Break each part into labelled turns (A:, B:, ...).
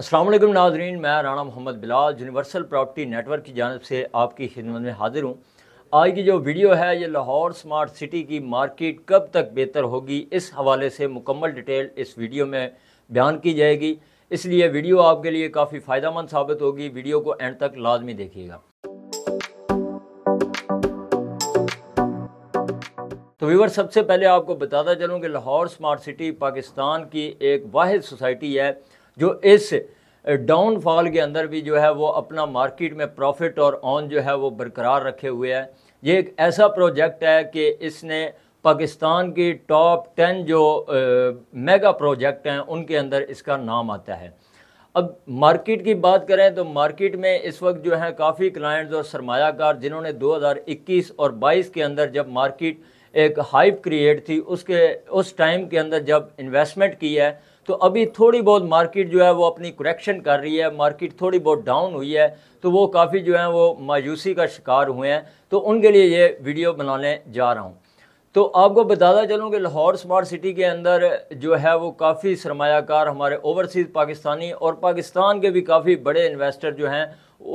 A: असलम नाजरीन मैं Rana Muhammad Bilal Universal Property Network की जानब से आपकी खिदमत में हाजिर हूँ आज की जो वीडियो है ये लाहौर स्मार्ट सिटी की मार्केट कब तक बेहतर होगी इस हवाले से मुकम्मल डिटेल इस वीडियो में बयान की जाएगी इसलिए वीडियो आपके लिए काफ़ी फ़ायदा मंद साबित होगी वीडियो को एंड तक लाजमी देखिएगा तो व्यूवर सबसे पहले आपको बताता चलूँ कि लाहौर स्मार्ट सिटी पाकिस्तान की एक वाद सोसाइटी है जो इस डाउनफॉल के अंदर भी जो है वो अपना मार्केट में प्रॉफिट और ऑन जो है वो बरकरार रखे हुए है ये एक ऐसा प्रोजेक्ट है कि इसने पाकिस्तान की टॉप टेन जो मेगा प्रोजेक्ट हैं उनके अंदर इसका नाम आता है अब मार्केट की बात करें तो मार्केट में इस वक्त जो है काफ़ी क्लाइंट्स और सरमायाकार जिन्होंने 2021 और 22 के अंदर जब मार्केट एक हाइप क्रिएट थी उसके उस टाइम के अंदर जब इन्वेस्टमेंट की है तो अभी थोड़ी बहुत मार्केट जो है वो अपनी करेक्शन कर रही है मार्केट थोड़ी बहुत डाउन हुई है तो वो काफ़ी जो है वो मायूसी का शिकार हुए हैं तो उनके लिए ये वीडियो बनाने जा रहा हूँ तो आपको बताता चलूँ कि लाहौर स्मार्ट सिटी के अंदर जो है वो काफ़ी सरमायाकार हमारे ओवरसीज़ पाकिस्तानी और पाकिस्तान के भी काफ़ी बड़े इन्वेस्टर जो हैं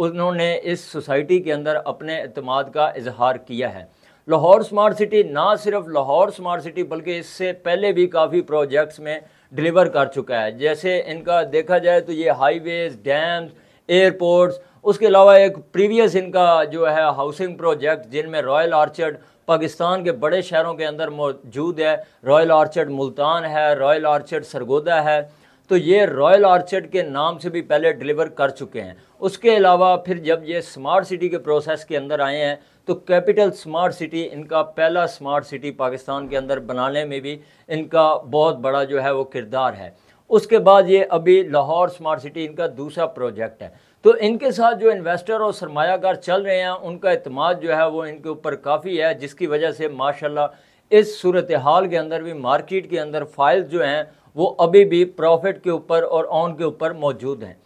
A: उन्होंने इस सोसाइटी के अंदर अपने अतमाद का इजहार किया है लाहौर स्मार्ट सिटी ना सिर्फ लाहौर स्मार्ट सिटी बल्कि इससे पहले भी काफ़ी प्रोजेक्ट्स में डिलीवर कर चुका है जैसे इनका देखा जाए तो ये हाईवेज़ डैम्स एयरपोर्ट्स उसके अलावा एक प्रीवियस इनका जो है हाउसिंग प्रोजेक्ट जिनमें रॉयल आर्चर्ड पाकिस्तान के बड़े शहरों के अंदर मौजूद है रॉयल आर्चर्ड मुल्तान है रॉयल आर्चर्ड सरगोदा है तो ये रॉयल ऑर्चर्ड के नाम से भी पहले डिलीवर कर चुके हैं उसके अलावा फिर जब ये स्मार्ट सिटी के प्रोसेस के अंदर आए हैं तो कैपिटल स्मार्ट सिटी इनका पहला स्मार्ट सिटी पाकिस्तान के अंदर बनाने में भी इनका बहुत बड़ा जो है वो किरदार है उसके बाद ये अभी लाहौर स्मार्ट सिटी इनका दूसरा प्रोजेक्ट है तो इनके साथ जो इन्वेस्टर और सरमाकार चल रहे हैं उनका अतमाद जो है वो इनके ऊपर काफ़ी है जिसकी वजह से माशाल्लाह इस सूरत हाल के अंदर भी मार्केट के अंदर फाइल्स जो हैं वो अभी भी प्रॉफिट के ऊपर और ऑन के ऊपर मौजूद हैं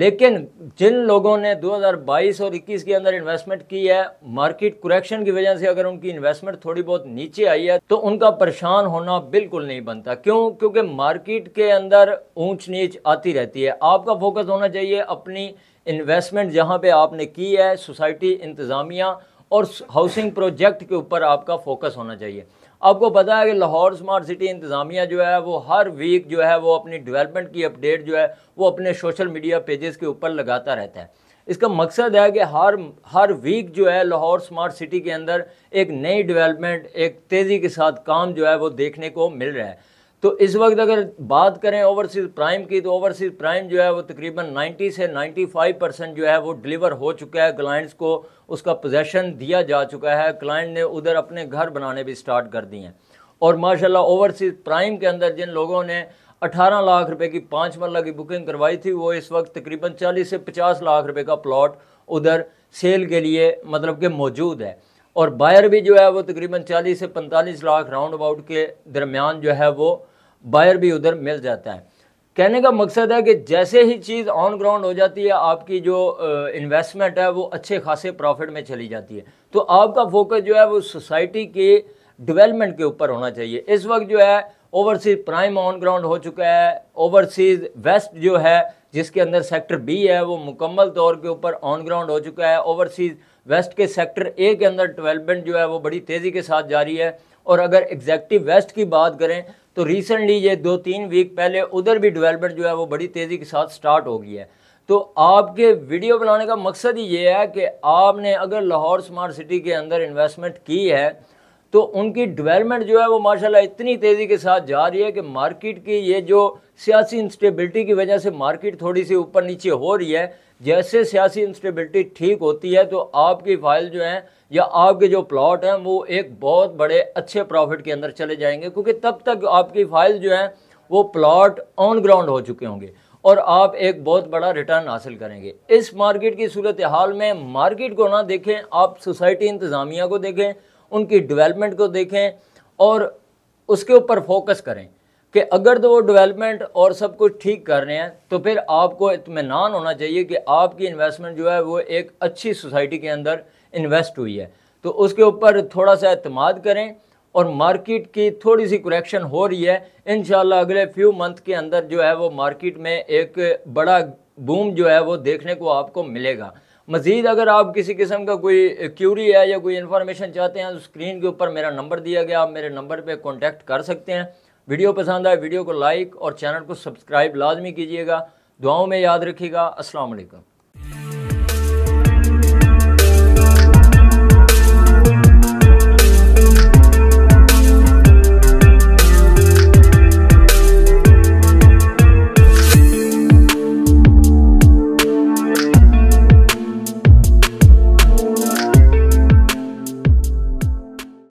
A: लेकिन जिन लोगों ने 2022 और 21 के अंदर इन्वेस्टमेंट की है मार्केट करेक्शन की वजह से अगर उनकी इन्वेस्टमेंट थोड़ी बहुत नीचे आई है तो उनका परेशान होना बिल्कुल नहीं बनता क्यों क्योंकि मार्केट के अंदर ऊंच नीच आती रहती है आपका फोकस होना चाहिए अपनी इन्वेस्टमेंट जहाँ पे आपने की है सोसाइटी इंतज़ामिया और हाउसिंग प्रोजेक्ट के ऊपर आपका फोकस होना चाहिए आपको पता है कि लाहौर स्मार्ट सिटी इंतज़ामिया जो है वो हर वीक जो है वो अपनी डेवलपमेंट की अपडेट जो है वो अपने सोशल मीडिया पेजेस के ऊपर लगाता रहता है इसका मकसद है कि हर हर वीक जो है लाहौर स्मार्ट सिटी के अंदर एक नई डेवलपमेंट एक तेज़ी के साथ काम जो है वो देखने को मिल रहा है तो इस वक्त अगर बात करें ओवरसीज़ प्राइम की तो ओवरसीज़ प्राइम जो है वो तकरीबन 90 से 95 परसेंट जो है वो डिलीवर हो चुका है क्लाइंट्स को उसका पोजेसन दिया जा चुका है क्लाइंट ने उधर अपने घर बनाने भी स्टार्ट कर दिए हैं और माशाल्लाह ओवरसीज़ प्राइम के अंदर जिन लोगों ने 18 लाख रुपए की पाँच मरला की बुकिंग करवाई थी वो इस वक्त तकरीबन 40 से 50 लाख रुपए का प्लॉट उधर सेल के लिए मतलब कि मौजूद है और बायर भी जो है वो तकरीबन 40 से 45 लाख राउंड अबाउट के दरमियान जो है वो बायर भी उधर मिल जाता है कहने का मकसद है कि जैसे ही चीज़ ऑन ग्राउंड हो जाती है आपकी जो इन्वेस्टमेंट है वो अच्छे खासे प्रॉफिट में चली जाती है तो आपका फोकस जो है वो सोसाइटी के डेवलपमेंट के ऊपर होना चाहिए इस वक्त जो है ओवरसीज प्राइम ऑन ग्राउंड हो चुका है ओवरसीज वेस्ट जो है जिसके अंदर सेक्टर बी है वो मुकम्मल तौर के ऊपर ऑन ग्राउंड हो चुका है ओवरसीज वेस्ट के सेक्टर ए के अंदर डेवलपमेंट जो है वो बड़ी तेज़ी के साथ जारी है और अगर एग्जैक्टिव वेस्ट की बात करें तो रिसेंटली ये दो तीन वीक पहले उधर भी डेवलपमेंट जो है वो बड़ी तेज़ी के साथ स्टार्ट हो गई है तो आपके वीडियो बनाने का मकसद ही ये है कि आपने अगर लाहौर स्मार्ट सिटी के अंदर इन्वेस्टमेंट की है तो उनकी डेवलपमेंट जो है वो माशाल्लाह इतनी तेज़ी के साथ जा रही है कि मार्केट की ये जो सियासी इंस्टेबिलिटी की वजह से मार्केट थोड़ी सी ऊपर नीचे हो रही है जैसे सियासी इंस्टेबिलिटी ठीक होती है तो आपकी फाइल जो है या आपके जो प्लॉट हैं वो एक बहुत बड़े अच्छे प्रॉफिट के अंदर चले जाएंगे क्योंकि तब तक आपकी फाइल जो है वो प्लॉट ऑन ग्राउंड हो चुके होंगे और आप एक बहुत बड़ा रिटर्न हासिल करेंगे इस मार्केट की सूरत हाल में मार्केट को ना देखें आप सोसाइटी इंतज़ामिया को देखें उनकी डेवलपमेंट को देखें और उसके ऊपर फोकस करें कि अगर तो वो डेवलपमेंट और सब कुछ ठीक कर रहे हैं तो फिर आपको इतमान होना चाहिए कि आपकी इन्वेस्टमेंट जो है वो एक अच्छी सोसाइटी के अंदर इन्वेस्ट हुई है तो उसके ऊपर थोड़ा सा अतमाद करें और मार्केट की थोड़ी सी करेक्शन हो रही है इन अगले फ्यू मंथ के अंदर जो है वो मार्केट में एक बड़ा बूम जो है वो देखने को आपको मिलेगा मज़ीद अगर आप किसी किस्म का कोई क्यूरी है या कोई इन्फॉर्मेशन चाहते हैं तो स्क्रीन के ऊपर मेरा नंबर दिया गया आप मेरे नंबर पर कॉन्टैक्ट कर सकते हैं वीडियो पसंद आए वीडियो को लाइक और चैनल को सब्सक्राइब लाजमी कीजिएगा दुआओं में याद रखिएगा असलकम